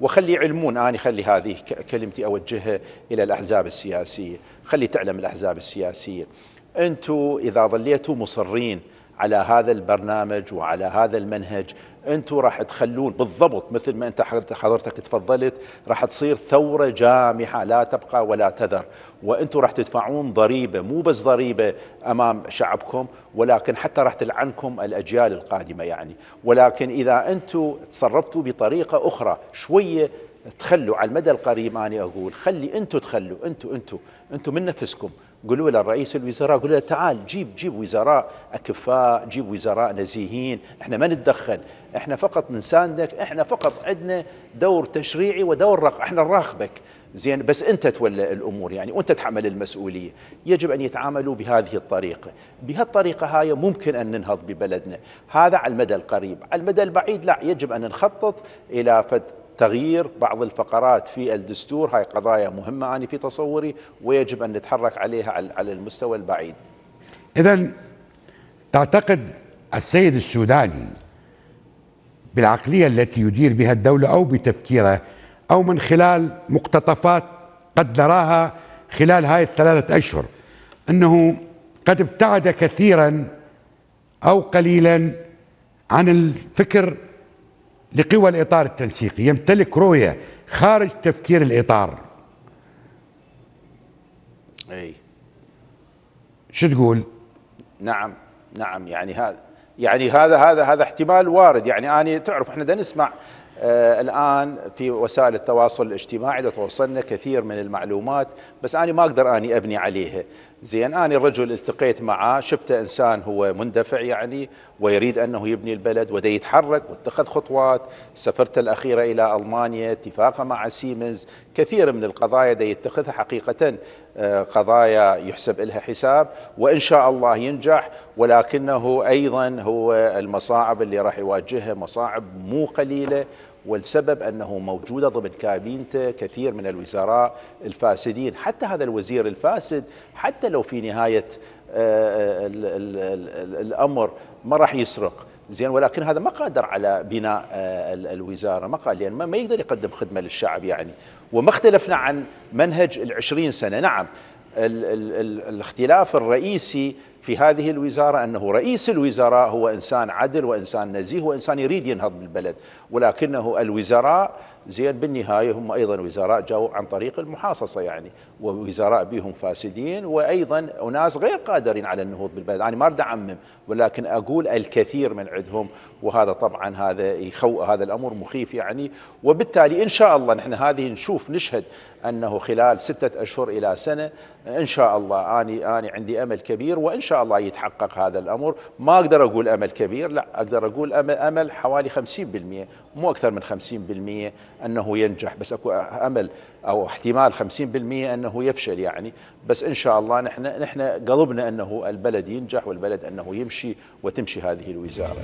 وخلي يعلمون آه، أنا خلي هذه كلمتي أوجهها إلى الأحزاب السياسية خلي تعلم الأحزاب السياسية أنتم إذا ظليتوا مصرين على هذا البرنامج وعلى هذا المنهج انتم راح تخلون بالضبط مثل ما انت حضرتك تفضلت راح تصير ثوره جامحه لا تبقى ولا تذر وانتم راح تدفعون ضريبه مو بس ضريبه امام شعبكم ولكن حتى راح تلعنكم الاجيال القادمه يعني ولكن اذا انتم تصرفتوا بطريقه اخرى شويه تخلوا على المدى القريب أنا أقول خلي أنتوا تخلوا أنتوا أنتوا أنتوا من نفسكم قولوا للرئيس الوزراء قولوا له تعال جيب جيب وزراء أكفاء جيب وزراء نزيهين احنا ما نتدخل احنا فقط نساندك احنا فقط عندنا دور تشريعي ودور رق... احنا نراقبك زين بس انت تولى الامور يعني وانت تحمل المسؤوليه يجب ان يتعاملوا بهذه الطريقه بهالطريقه هاي ممكن ان ننهض ببلدنا هذا على المدى القريب على المدى البعيد لا يجب ان نخطط الى فد تغيير بعض الفقرات في الدستور هاي قضايا مهمة أنا في تصوري ويجب أن نتحرك عليها على المستوى البعيد إذا تعتقد السيد السوداني بالعقلية التي يدير بها الدولة أو بتفكيره أو من خلال مقتطفات قد نراها خلال هاي الثلاثة أشهر أنه قد ابتعد كثيرا أو قليلا عن الفكر لقوى الإطار التنسيقي يمتلك رؤية خارج تفكير الإطار أي شو تقول؟ نعم نعم يعني هذا يعني هذا هذا هذا احتمال وارد يعني انا تعرف احنا دا نسمع آه، الآن في وسائل التواصل الاجتماعي توصلنا كثير من المعلومات بس أنا ما أقدر أني أبني عليها زين أنا الرجل التقيت معاه شفته إنسان هو مندفع يعني ويريد أنه يبني البلد وده يتحرك واتخذ خطوات سفرته الأخيرة إلى ألمانيا اتفاقه مع سيمنز كثير من القضايا ده يتخذها حقيقة آه، قضايا يحسب لها حساب وإن شاء الله ينجح ولكنه أيضا هو المصاعب اللي راح يواجهها مصاعب مو قليلة والسبب أنه موجودة ضمن كابينته كثير من الوزراء الفاسدين حتى هذا الوزير الفاسد حتى لو في نهاية آه، الأمر ما راح يسرق زين ولكن هذا ما قادر على بناء آه، الوزاره ما قال يعني ما يقدر يقدم خدمه للشعب يعني وما اختلفنا عن منهج العشرين سنه نعم الاختلاف الرئيسي في هذه الوزارة أنه رئيس الوزراء هو إنسان عدل وإنسان نزيه وإنسان يريد ينهض بالبلد ولكنه الوزراء زين بالنهاية هم أيضا وزراء جاءوا عن طريق المحاصصة يعني ووزراء بهم فاسدين وأيضا أناس غير قادرين على النهوض بالبلد أنا يعني ما أريد أعمم ولكن أقول الكثير من عندهم وهذا طبعا هذا يخو هذا الأمر مخيف يعني وبالتالي إن شاء الله نحن هذه نشوف نشهد أنه خلال ستة أشهر إلى سنة إن شاء الله أنا أنا عندي أمل كبير وإن شاء شاء الله يتحقق هذا الأمر ما أقدر أقول أمل كبير لا أقدر أقول أمل حوالي 50% مو أكثر من 50% أنه ينجح بس أكو أمل أو احتمال 50% أنه يفشل يعني بس إن شاء الله نحن, نحن قلبنا أنه البلد ينجح والبلد أنه يمشي وتمشي هذه الوزارة